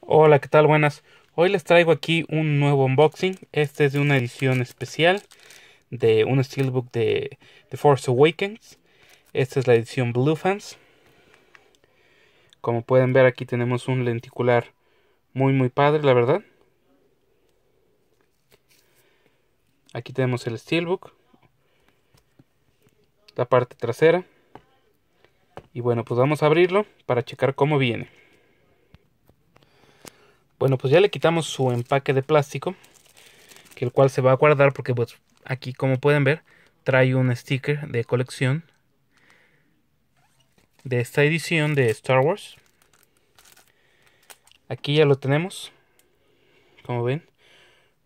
Hola, ¿qué tal? Buenas. Hoy les traigo aquí un nuevo unboxing. Este es de una edición especial de un steelbook de The Force Awakens. Esta es la edición Blue Fans. Como pueden ver aquí tenemos un lenticular muy muy padre, la verdad. Aquí tenemos el steelbook. La parte trasera. Y bueno, pues vamos a abrirlo para checar cómo viene. Bueno, pues ya le quitamos su empaque de plástico, que el cual se va a guardar porque pues aquí como pueden ver trae un sticker de colección de esta edición de Star Wars. Aquí ya lo tenemos. Como ven,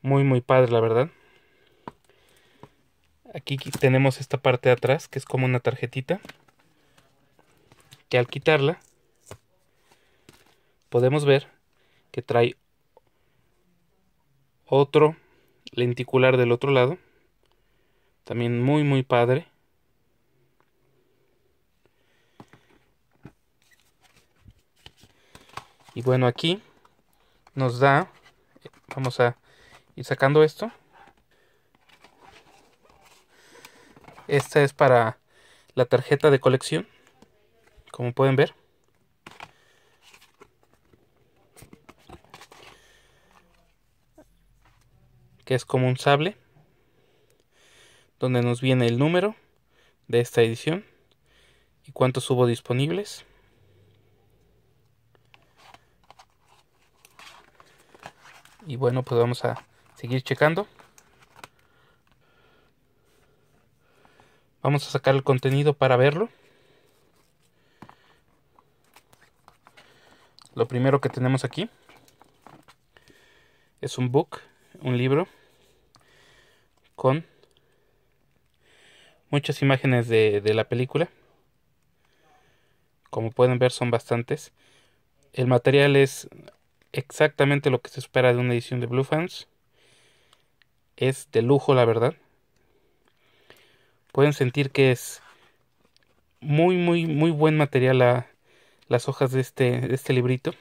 muy muy padre la verdad. Aquí tenemos esta parte de atrás que es como una tarjetita que al quitarla podemos ver que trae otro lenticular del otro lado. También muy muy padre. Y bueno, aquí nos da, vamos a ir sacando esto. Esta es para la tarjeta de colección, como pueden ver. es como un sable, donde nos viene el número de esta edición y cuántos hubo disponibles. Y bueno, pues vamos a seguir checando. Vamos a sacar el contenido para verlo. Lo primero que tenemos aquí es un book, un libro con muchas imágenes de, la película. Como pueden ver son bastantes. El material es exactamente lo que se espera de una edición de Blue Fans. Es de lujo, la verdad. Pueden sentir que es muy, muy, muy buen material las hojas de este, de este librito.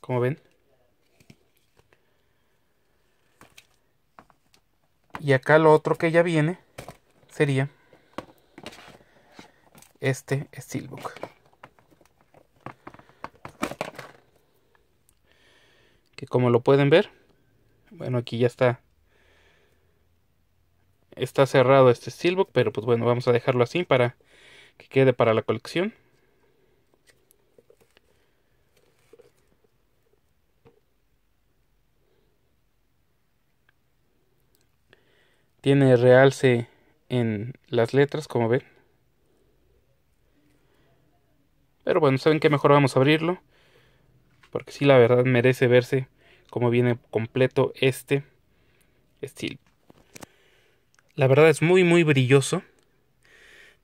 Como ven. Y acá lo otro que ya viene sería este Steelbook. Que como lo pueden ver, bueno, aquí ya está está cerrado este Steelbook, pero pues bueno, vamos a dejarlo así para que quede para la colección. tiene realce en las letras, como ven. Pero bueno, ¿saben qué? Mejor vamos a abrirlo. Porque sí, la verdad merece verse cómo viene completo este estilo. La verdad es muy, muy brilloso.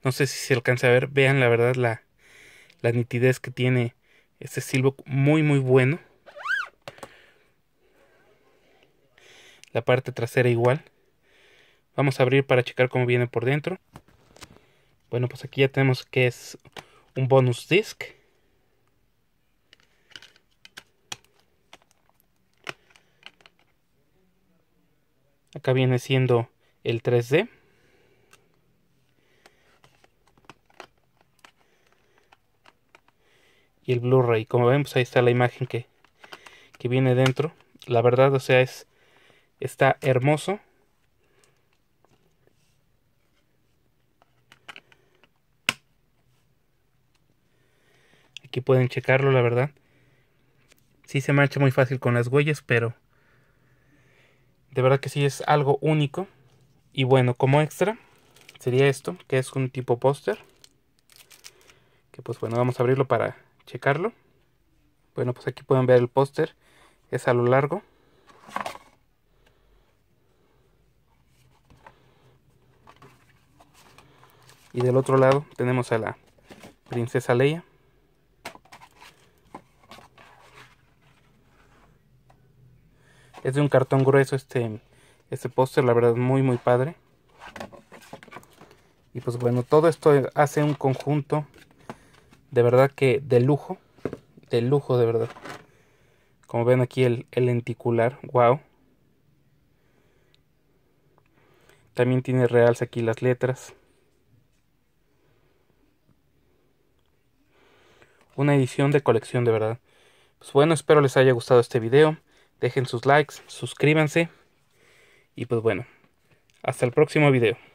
No sé si se alcanza a ver. Vean la verdad la, la nitidez que tiene este silbo. Muy, muy bueno. La parte trasera igual. Vamos a abrir para checar cómo viene por dentro. Bueno, pues aquí ya tenemos que es un bonus disc. Acá viene siendo el 3D. Y el Blu-ray. Como vemos, pues ahí está la imagen que, que viene dentro. La verdad, o sea, es está hermoso. Aquí pueden checarlo, la verdad. Sí se mancha muy fácil con las huellas, pero de verdad que sí es algo único. Y bueno, como extra sería esto, que es un tipo póster. Que pues bueno, vamos a abrirlo para checarlo. Bueno, pues aquí pueden ver el póster. Es a lo largo. Y del otro lado tenemos a la princesa Leia. Es de un cartón grueso este, este póster, la verdad muy muy padre. Y pues bueno, todo esto hace un conjunto de verdad que de lujo, de lujo de verdad. Como ven aquí el, lenticular, wow. También tiene realce aquí las letras. Una edición de colección de verdad. Pues bueno, espero les haya gustado este video. Dejen sus likes, suscríbanse. Y pues bueno, hasta el próximo video.